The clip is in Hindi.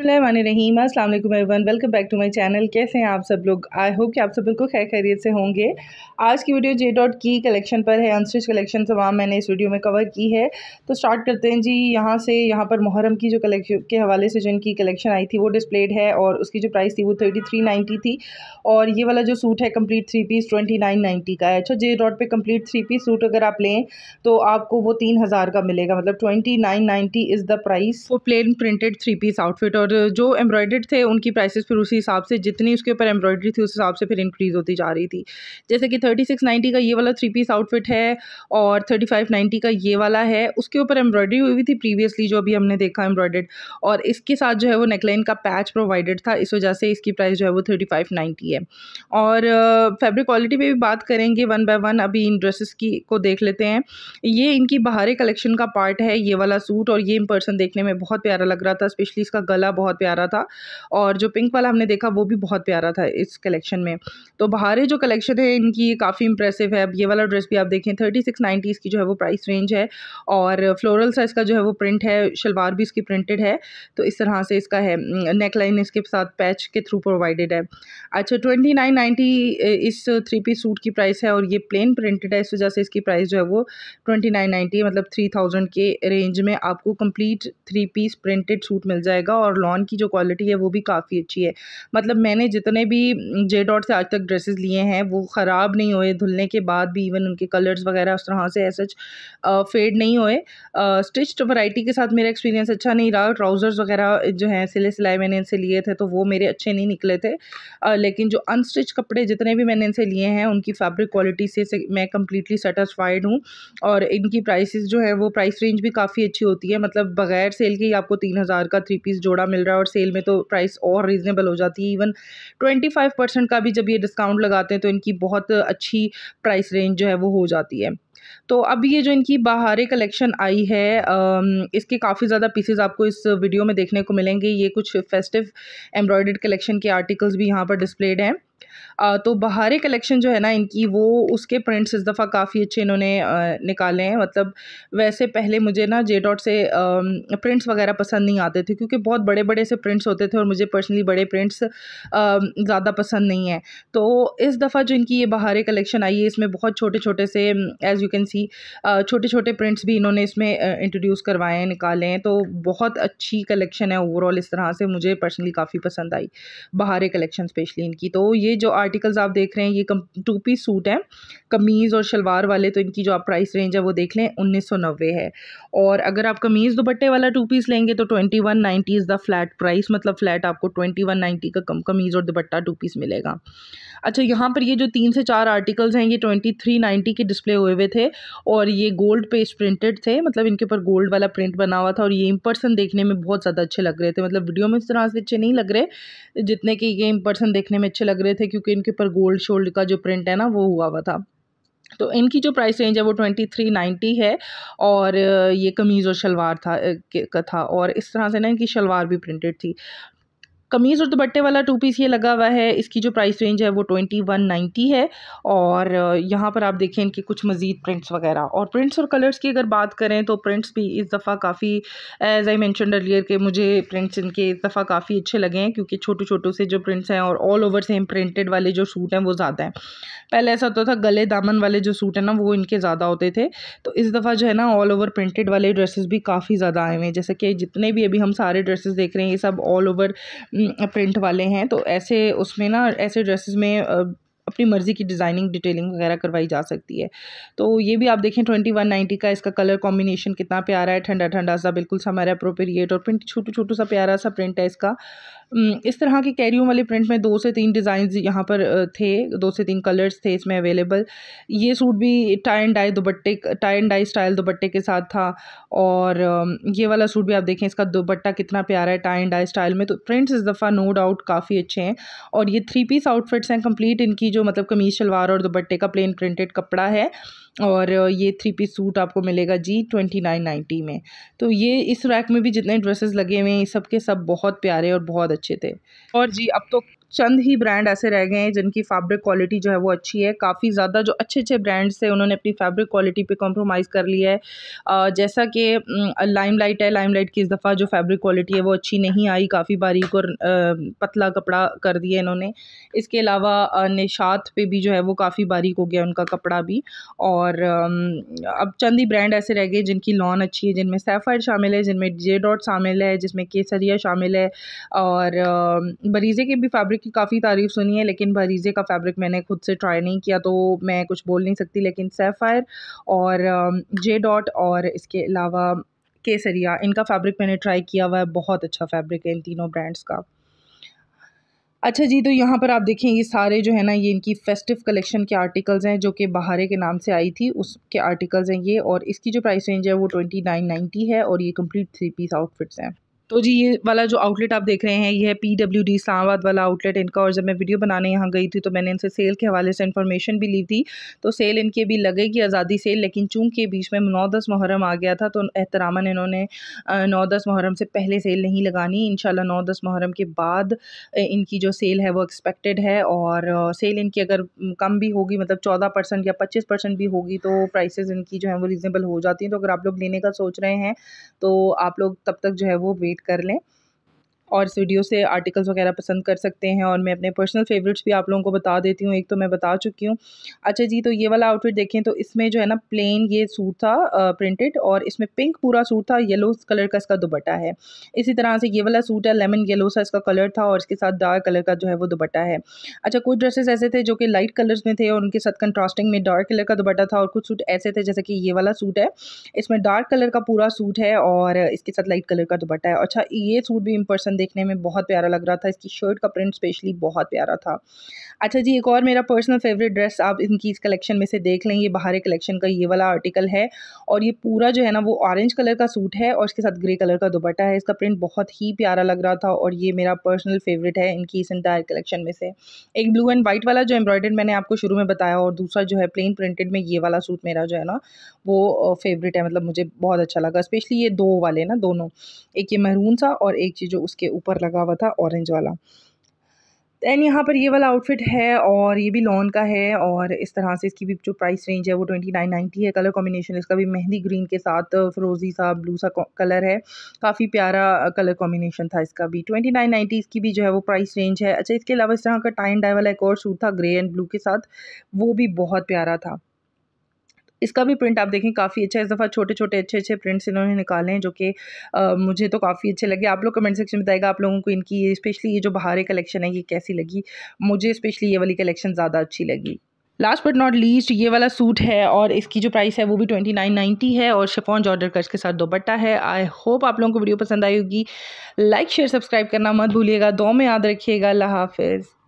रहीम वालेकुम everyone welcome back to my channel कैसे हैं आप सब लोग आई होप कि आप सब बिल्कुल खैर खैरियत से होंगे आज की वीडियो जे डॉट की कलेक्शन पर है अनस्टिच कलेक्शन तमाम मैंने इस वीडियो में कवर की है तो स्टार्ट करते हैं जी यहाँ से यहाँ पर मुहर्रम की जो कलेक्शन के हवाले से जो इनकी कलेक्शन आई थी वो डिस्प्लेड है और उसकी जो प्राइस थी वो थर्टी थ्री नाइन्टी थी और ये वाला जो सूट है complete three piece twenty nine ninety का है अच्छा जे डॉट पर कम्प्लीट थ्री पीस सूट अगर आप लें तो आपको वो तीन हज़ार का मिलेगा मतलब twenty nine ninety is the price वो plain printed three piece outfit और जो एम्ब्रॉयडर्ड थे उनकी प्राइसेस फिर उसी हिसाब से जितनी उसके ऊपर एम्ब्रॉयडरी थी उस हिसाब से फिर इंक्रीज़ होती जा रही थी जैसे कि थर्टी सिक्स नाइन्टी का ये वाला थ्री पीस आउटफिट है और थर्टी फाइव नाइन्टी का ये वाला है उसके ऊपर एम्ब्रॉयडरी हुई थी प्रीवियसली जो अभी हमने देखा एम्ब्रॉयडेड और इसके साथ जो है वो नेकलाइन का पैच प्रोवाइडेड था इस वजह से इसकी प्राइस जो है वो थर्टी फाइव नाइन्टी है और फैब्रिक क्वालिटी पर भी बात करेंगे वन बाय वन अभी इन ड्रेसेस की को देख लेते हैं ये इनकी बाहरी कलेक्शन का पार्ट है ये वाला सूट और ये इन पर्सन देखने में बहुत प्यारा लग रहा था स्पेशली इसका गला बहुत प्यारा था और जो पिंक वाला हमने देखा वो भी बहुत प्यारा था इस कलेक्शन में तो बाहर जो कलेक्शन है इनकी काफ़ी इंप्रेसिव है अब ये वाला ड्रेस भी आप देखें थर्टी सिक्स नाइन्टीज़ की जो है वो प्राइस रेंज है और फ्लोरल सा इसका जो है वो प्रिंट है शलवार भी इसकी प्रिंटेड है तो इस तरह से इसका है नेकलाइन इसके साथ पैच के थ्रू प्रोवाइडेड है अच्छा ट्वेंटी नाइन नाइन्टी इस थ्री पीस सूट की प्राइस है और ये प्लेन प्रिंटेड है इस वजह से इसकी प्राइस जो है वो ट्वेंटी नाइन नाइन्टी मतलब थ्री थाउजेंड के रेंज में आपको complete three piece printed suit मिल जाएगा और लॉन की जो क्वालिटी है वो भी काफ़ी अच्छी है मतलब मैंने जितने भी जे डॉट से आज तक ड्रेसेस लिए हैं वो ख़राब नहीं हुए धुलने के बाद भी इवन उनके कलर्स वगैरह उस तरह से ऐसे फेड नहीं हुए स्टिच्ड वैरायटी के साथ मेरा एक्सपीरियंस अच्छा नहीं रहा ट्राउज़र्स वगैरह जो हैं सिले सिलाई मैंने इनसे लिए थे तो वो मेरे अच्छे नहीं निकले थे लेकिन जो अनस्टिच कपड़े जितने भी मैंने इनसे लिए हैं उनकी फैब्रिक क्वालिटी से, से मैं कम्प्लीटली सेटिसफाइड हूँ और इनकी प्राइसिस जो है वो प्राइस रेंज भी काफ़ी अच्छी होती है मतलब बगैर सेल के ही आपको तीन हज़ार का थ्री पीस जोड़ा मिल रहा है और सेल में तो प्राइस और रीज़नेबल हो जाती है इवन ट्वेंटी फाइव परसेंट का भी जब ये डिस्काउंट लगाते हैं तो इनकी बहुत अच्छी प्राइस रेंज जो है वो हो जाती है तो अब ये जो इनकी बहारे कलेक्शन आई है इसके काफ़ी ज़्यादा पीसेज आपको इस वीडियो में देखने को मिलेंगे ये कुछ फेस्टिव एम्ब्रॉयडर्ड कलेक्शन के आर्टिकल्स भी यहाँ पर डिस्प्लेड हैं तो बहारे कलेक्शन जो है ना इनकी वो उसके प्रिंट्स इस दफ़ा काफ़ी अच्छे इन्होंने निकाले हैं मतलब वैसे पहले मुझे ना जे डॉट से प्रिंट्स वगैरह पसंद नहीं आते थे क्योंकि बहुत बड़े बड़े से प्रिंट्स होते थे और मुझे पर्सनली बड़े प्रिंट्स ज़्यादा पसंद नहीं है तो इस दफ़ा जो इनकी ये बहारे कलेक्शन आई है इसमें बहुत छोटे छोटे से as as you can see छोटे छोटे प्रिंट्स भी इन्होंने इसमें इंट्रोड्यूस uh, करवाए हैं निकाले हैं तो बहुत अच्छी कलेक्शन है ओवरऑल इस तरह से मुझे पर्सनली काफ़ी पसंद आई बाहर कलेक्शन स्पेशली इनकी तो ये जो आर्टिकल्स आप देख रहे हैं ये टू पीस सूट हैं कमीज़ और शलवार वाले तो इनकी जो आप प्राइस रेंज है वो देख लें उन्नीस है और अगर आप कमीज़ दुपट्टे वाला टू पीस लेंगे तो twenty one ninety is the flat price मतलब फ़्लैट आपको ट्वेंटी वन नाइन्टी का कम कमीज़ और दुपट्टा टू पीस मिलेगा अच्छा यहाँ पर ये जो तीन से चार आर्टिकल्स हैं ये ट्वेंटी थ्री नाइन्टी के डिस्प्ले हुए हुए थे और ये गोल्ड पेज प्रिंटेड थे मतलब इनके ऊपर गोल्ड वाला प्रिंट बना हुआ था और ये इम्पर्सन देखने में बहुत ज़्यादा अच्छे लग रहे थे मतलब वीडियो में इस तरह से अच्छे नहीं लग रहे जितने कि ये इम्पर्सन देखने में अच्छे लग रहे थे क्योंकि इनके ऊपर गोल्ड शोल्ड का जो प्रिंट है ना वो हुआ हुआ था तो इनकी जो प्राइस रेंज है वो ट्वेंटी थ्री नाइन्टी है और ये कमीज़ और शलवार था का था और इस तरह से ना इनकी शलवार भी प्रिंटेड थी कमीज़ और दुपट्टे वाला टू पीस ये लगा हुआ है इसकी जो प्राइस रेंज है वो ट्वेंटी वन नाइन्टी है और यहाँ पर आप देखें इनके कुछ मज़ीद प्रिंट्स वगैरह और प्रिंट्स और कलर्स की अगर बात करें तो प्रिंट्स भी इस दफ़ा काफ़ी एज आई मैंशन अर्लियर के मुझे प्रिंट्स इनके इस दफ़ा काफ़ी अच्छे लगे हैं क्योंकि छोटे छोटे से जो प्रिंट्स हैं और ऑल ओवर सेम प्रिंटेड वाले जो सूट हैं वो ज़्यादा हैं पहले ऐसा होता था गले दामन वाले जो सूट हैं ना वो इनके ज़्यादा होते थे तो इस दफ़ा जो है ना ऑल ओवर प्रिंटेड वाले ड्रेसेस भी काफ़ी ज़्यादा आए हुए हैं जैसे कि जितने भी अभी हम सारे ड्रेसेस देख रहे हैं ये सब ऑल ओवर प्रिंट वाले हैं तो ऐसे उसमें ना ऐसे ड्रेसेस में अपनी मर्ज़ी की डिज़ाइनिंग डिटेलिंग वगैरह करवाई जा सकती है तो ये भी आप देखें ट्वेंटी वन नाइन्टी का इसका कलर कॉम्बिनेशन कितना प्यारा है ठंडा ठंडा सा बिल्कुल सा हमारा अप्रोप्रिएट और प्रिंट छोटू छोटू सा प्यारा सा प्रिंट है इसका इस तरह के कैरियो वाले प्रिंट में दो से तीन डिज़ाइन यहाँ पर थे दो से तीन कलर्स थे इसमें अवेलेबल ये सूट भी टाई एंड डाई दुपट्टे टाई एंड डाई स्टाइल दुपट्टे के साथ था और ये वाला सूट भी आप देखें इसका दुपट्टा कितना प्यारा है टाई एंड डाई स्टाइल में तो प्रिंट्स इस दफ़ा नो डाउट काफ़ी अच्छे हैं और ये थ्री पीस आउटफिट्स हैं कंप्लीट इनकी जो मतलब कमीज शलवार और दुपट्टे का प्लेन प्रिंटेड कपड़ा है और ये थ्री पीस सूट आपको मिलेगा जी ट्वेंटी नाइन नाइन्टी में तो ये इस रैक में भी जितने ड्रेसेस लगे हुए हैं सब के सब बहुत प्यारे और बहुत अच्छे थे और जी अब तो चंद ही ब्रांड ऐसे रह गए हैं जिनकी फैब्रिक क्वालिटी जो है वो अच्छी है काफ़ी ज़्यादा जो अच्छे अच्छे ब्रांड्स हैं उन्होंने अपनी फैब्रिक क्वालिटी पे कॉम्प्रोमाइज़ कर लिया है जैसा कि लाइम लाइट है लाइम लाइट की इस दफ़ा जो फैब्रिक क्वालिटी है वो अच्छी नहीं आई काफ़ी बारीक और पतला कपड़ा कर दिया इन्होंने इसके अलावा निशात पर भी जो है वो काफ़ी बारीक हो गया उनका कपड़ा भी और अब चंद ही ब्रांड ऐसे रह गए जिनकी लॉन अच्छी है जिनमें सेफाइड शामिल है जिनमें जे डॉट शामिल है जिसमें केसरिया शामिल है और बरीज़े के भी फैब्रिक की काफ़ी तारीफ़ सुनी है लेकिन भरीजे का फैब्रिक मैंने खुद से ट्राई नहीं किया तो मैं कुछ बोल नहीं सकती लेकिन सैफ़ायर और जे डॉट और इसके अलावा केसरिया इनका फैब्रिक मैंने ट्राई किया हुआ है बहुत अच्छा फैब्रिक है इन तीनों ब्रांड्स का अच्छा जी तो यहाँ पर आप देखें ये सारे जो है ना ये इनकी फेस्टिव कलेक्शन के आर्टिकल्स हैं जो कि बहारे के नाम से आई थी उसके आर्टिकल्स हैं ये और इसकी जो प्राइस रेंज है वो ट्वेंटी नाइन नाइन्टी है और ये कंप्लीट थ्री पीस आउटफिट्स हैं तो जी ये वाला जो आउटलेट आप देख रहे हैं ये है पी डब्ल्यू डी इस्लामाबाद वाला आउटलेट इनका और जब मैं वीडियो बनाने यहाँ गई थी तो मैंने इनसे सेल के हवाले से इन्फॉर्मेशन भी ली थी तो सेल इनकी भी लगेगी आज़ादी सेल लेकिन चूंकि बीच में नौ दस मुहरम आ गया था तो एहतरामन इन्होंने नौ दस मुहरम से पहले सेल नहीं लगानी इन नौ दस मुहरम के बाद इनकी जो सेल है वो एक्सपेक्टेड है और सेल इनकी अगर कम भी होगी मतलब चौदह परसेंट या पच्चीस परसेंट भी होगी तो प्राइस इनकी जो है वो रीज़नेबल हो जाती हैं तो अगर आप लोग लेने का सोच रहे हैं तो आप लोग तब तक जो है वो वेट कर लें और इस वीडियो से आर्टिकल्स वगैरह पसंद कर सकते हैं और मैं अपने पर्सनल फेवरेट्स भी आप लोगों को बता देती हूँ एक तो मैं बता चुकी हूँ अच्छा जी तो ये वाला आउटफिट देखें तो इसमें जो है ना प्लेन ये सूट था प्रिंटेड और इसमें पिंक पूरा सूट था येलो कलर का इसका दुबट्टा है इसी तरह से ये वाला सूट है लेमन येलो सा इसका कलर था और इसके साथ डार्क कलर का जो है वो दुबट्टा है अच्छा कुछ ड्रेसेस ऐसे थे जो कि लाइट कलर्स में थे और उनके साथ कंट्रास्टिंग में डार्क कलर का दुबट्टा था और कुछ सूट ऐसे थे जैसे कि ये वाला सूट है इसमें डार्क कलर का पूरा सूट है और इसके साथ लाइट कलर का दुबट्टा है अच्छा ये सूट भी पर्सन देखने में बहुत प्यारा लग रहा था इसकी शर्ट का प्रिंट स्पेशली बहुत प्यारा था अच्छा जी एक और मेरा पर्सनल फेवरेट ड्रेस आप इनकी इस कलेक्शन में से देख लें ये बाहर कलेक्शन का ये वाला आर्टिकल है और ये पूरा जो है ना वो ऑरेंज कलर का सूट है और इसके साथ ग्रे कलर का दुपट्टा है इसका प्रिंट बहुत ही प्यारा लग रहा था और ये मेरा पर्सनल फेवरेट है इनकी इस इंटायर कलेक्शन में से एक ब्लू एंड वाइट वाला जो एम्ब्रॉयडर्ड मैंने आपको शुरू में बताया और दूसरा जो है प्लेन प्रिंटेड में ये वाला सूट मेरा जो है ना वो फेवरेट है मतलब मुझे बहुत अच्छा लगा स्पेशली ये दो वाले ना दोनों एक ये महरून सा और एक चीज़ जो उसके ऊपर लगा हुआ था ऑरेंज वाला दैन यहाँ पर ये वाला आउटफिट है और ये भी लॉन का है और इस तरह से इसकी भी जो प्राइस रेंज है वो ट्वेंटी नाइन नाइन्टी है कलर कॉम्बिनेशन इसका भी मेहंदी ग्रीन के साथ फ्रोजी सा ब्लू सा कलर है काफ़ी प्यारा कलर कॉम्बिनेशन था इसका भी ट्वेंटी नाइन नाइन्टी इसकी भी जो है वो प्राइस रेंज है अच्छा इसके अलावा इस तरह का टाइन डाई वाला एक और सूट था ग्रे एंड ब्लू के साथ वो भी बहुत प्यारा था इसका भी प्रिंट आप देखें काफ़ी अच्छा इस दफ़ा छोटे छोटे अच्छे अच्छे प्रिंट्स इन्होंने निकाले हैं जो कि मुझे तो काफ़ी अच्छे लगे आप लोग कमेंट सेक्शन में बताएगा आप लोगों को इनकी ये स्पेशली ये जो बाहरी कलेक्शन है ये कैसी लगी मुझे स्पेशली ये वाली कलेक्शन ज़्यादा अच्छी लगी लास्ट बट नॉट लीस्ट ये वाला सूट है और इसकी जो प्राइस है वो भी ट्वेंटी नाइन नाइन्टी है और शिफॉन जॉर्डर कर्ज के साथ दोपट्टा है आई होप आप लोगों को वीडियो पसंद आई होगी लाइक शेयर सब्सक्राइब करना मत भूलिएगा दो में याद रखिएगा अल्लाह हाफिज़